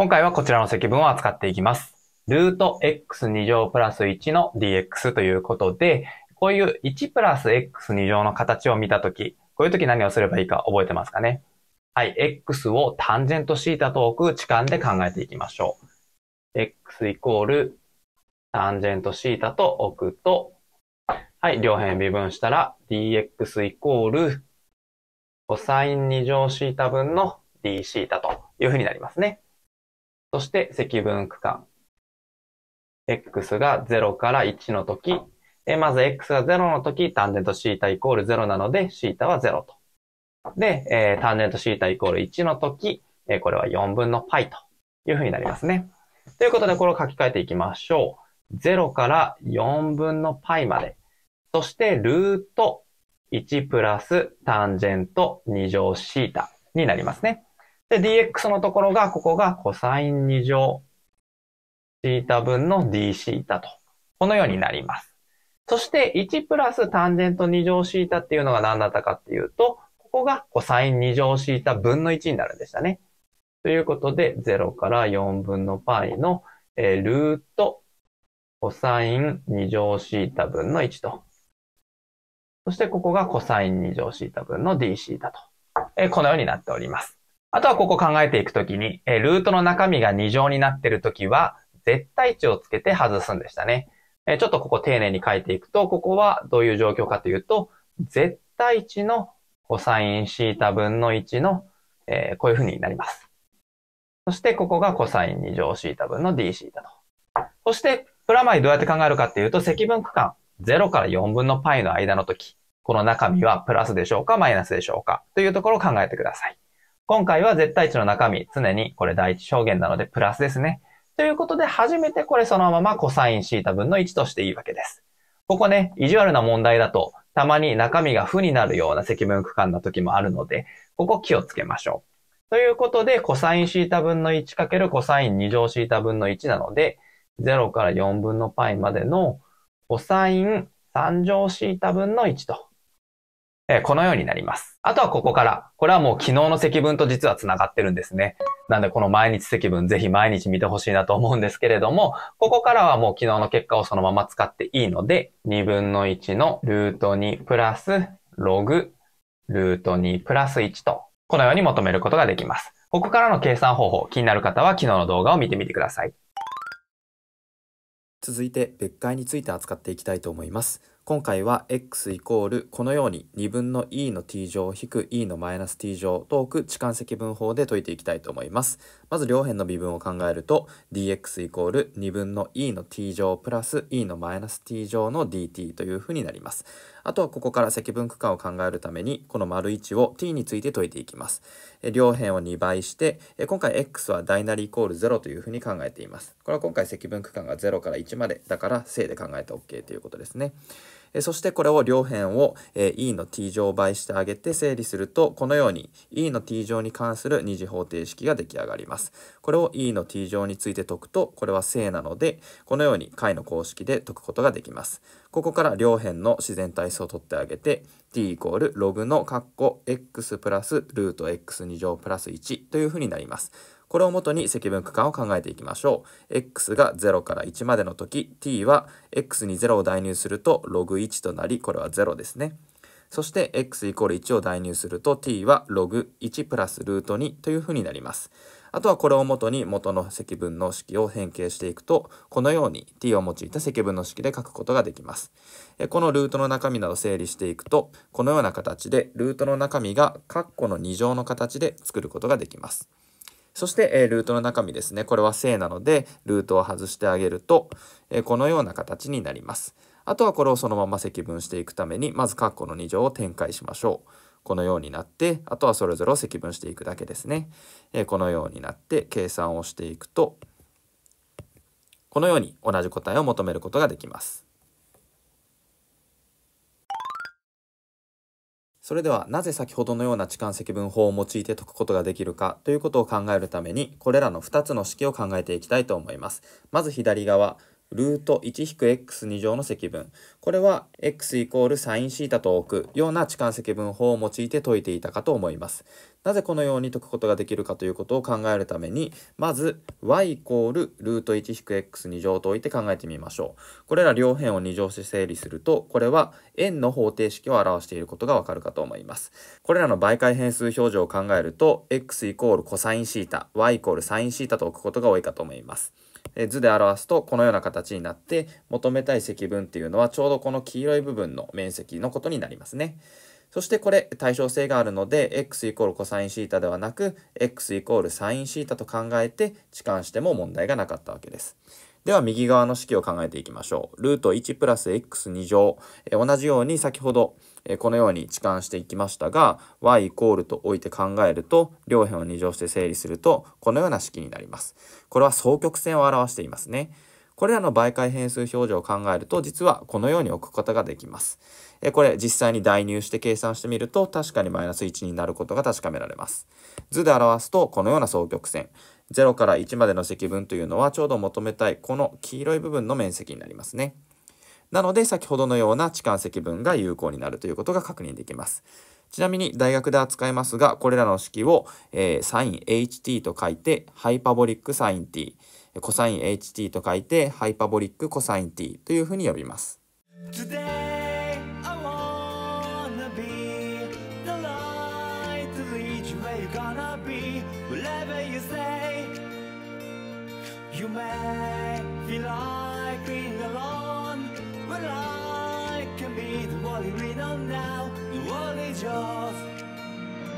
今回はこちらの積分を扱っていきます。ルート x2 乗プラス1の dx ということで、こういう1プラス x2 乗の形を見たとき、こういうとき何をすればいいか覚えてますかねはい、x をタンジェントシータと置く置換で考えていきましょう。x イコールタンジェントシータと置くと、はい、両辺微分したら dx イコールコサイン2乗シータ分の d θ というふうになりますね。そして積分区間。x が0から1の時、えまず x が0の時、タンジェント θ イコール0なので、θ は0と。で、えー、タンジェント θ イコール1の時、えー、これは4分の π というふうになりますね。ということで、これを書き換えていきましょう。0から4分の π まで。そして、ルート1プラスタンジェント2乗 θ になりますね。で、dx のところが、ここが cos2 乗シータ分の d シータと。このようになります。そして、1プラス単ンと2乗シータっていうのが何だったかっていうと、ここが cos2 乗シータ分の1になるんでしたね。ということで、0から4分の π の、えー、ルート cos2 乗シータ分の1と。そして、ここが cos2 乗シータ分の d シータと。えー、このようになっております。あとはここ考えていくときに、えルートの中身が2乗になっているときは、絶対値をつけて外すんでしたね。えちょっとここ丁寧に書いていくと、ここはどういう状況かというと、絶対値のコサインシータ分の1の、えー、こういうふうになります。そしてここがコサイン2乗シータ分の d シータと。そして、プラマイどうやって考えるかっていうと、積分区間0から4分の π の間の時、この中身はプラスでしょうか、マイナスでしょうか、というところを考えてください。今回は絶対値の中身、常にこれ第一証言なのでプラスですね。ということで、初めてこれそのままコサインシータ分の1としていいわけです。ここね、意地悪な問題だと、たまに中身が負になるような積分区間の時もあるので、ここ気をつけましょう。ということで、コサインシータ分の 1× コサイン2乗シータ分の1なので、0から4分の π までのコサイン3乗シータ分の1とえこのようになります。あとはここから。これはもう昨日の積分と実は繋がってるんですね。なんでこの毎日積分ぜひ毎日見てほしいなと思うんですけれども、ここからはもう昨日の結果をそのまま使っていいので、2分の1のルート2プラスログルート2プラス1と、このように求めることができます。ここからの計算方法、気になる方は昨日の動画を見てみてください。続いて別解について扱っていきたいと思います。今回は x イコールこのように2分の e の t 乗引く e のマイナス t 乗と置く置換積分法で解いていきたいと思います。まず両辺の微分を考えると dx イコール2分の e の t 乗プラス e のマイナス t 乗の dt というふうになります。あとはここから積分区間を考えるためにこの丸1を t について解いていきます。両辺を2倍して今回 x は大なりイコール0というふうに考えています。これは今回積分区間が0から1までだから正で考えて OK ということですね。えそしてこれを両辺を、え e の t 乗倍してあげて整理するとこのように e の t 乗に関する2次方程式が出来上がります。これを e の t 乗について解くとこれは正なのでこのように解の公式で解くことができます。ここから両辺の自然体数を取ってあげて t イコールログの括弧 x プラスルート x 二乗プラス1というふうになります。これをもとに積分区間を考えていきましょう。x が0から1までの時 t は x に0を代入すると log1 となりこれは0ですね。そして x イコール1を代入すると t は log1 プラスルート2というふうになります。あとはこれをもとに元の積分の式を変形していくと、このように t を用いた積分の式で書くことができます。このルートの中身など整理していくと、このような形でルートの中身が括弧の2乗の形で作ることができます。そして、えー、ルートの中身ですね。これは正なので、ルートを外してあげると、えー、このような形になります。あとはこれをそのまま積分していくために、まず括弧の2乗を展開しましょう。このようになって、あとはそれぞれを積分していくだけですね。えー、このようになって計算をしていくと、このように同じ答えを求めることができます。それではなぜ先ほどのような置換積分法を用いて解くことができるかということを考えるためにこれらの2つの式を考えていきたいと思います。まず左側ルート 1-x2 乗の積分。これは x イコールサインシータと置くような置換積分法を用いて解いていたかと思います。なぜこのように解くことができるかということを考えるために、まず y イコールルート 1-x2 乗と置いて考えてみましょう。これら両辺を2乗して整理すると、これは円の方程式を表していることがわかるかと思います。これらの媒介変数表示を考えると、x イコールコサインシータ、y イコールサインシータと置くことが多いかと思います。え図で表すとこのような形になって求めたい積分っていうのはちょうどこの黄色い部分の面積のことになりますね。そしてこれ対称性があるので x イコール cos ではなく x イコール sin と考えて置換しても問題がなかったわけです。では右側の式を考えていきましょう。ルート1プラス x2 乗。同じように先ほどえこのように置換していきましたが y イコールと置いて考えると両辺を2乗して整理するとこのような式になります。これは双極線を表していますね。これらの媒介変数表示を考えると実はこのように置くことができます。えこれ実際に代入して計算してみると確かにマイナス1になることが確かめられます。図で表すとこのような双極線。0から1までの積分というのはちょうど求めたいこの黄色い部分の面積になりますね。なので先ほどのような置換積分が有効になるということが確認できます。ちなみに大学で扱いますが、これらの式を、えー、サイン ht と書いて、ハイパボリックサイン t、コサイン ht と書いて、ハイパボリックコサイン t というふうに呼びます。You may feel like being alone But I can be the one you lean on now. The world is yours.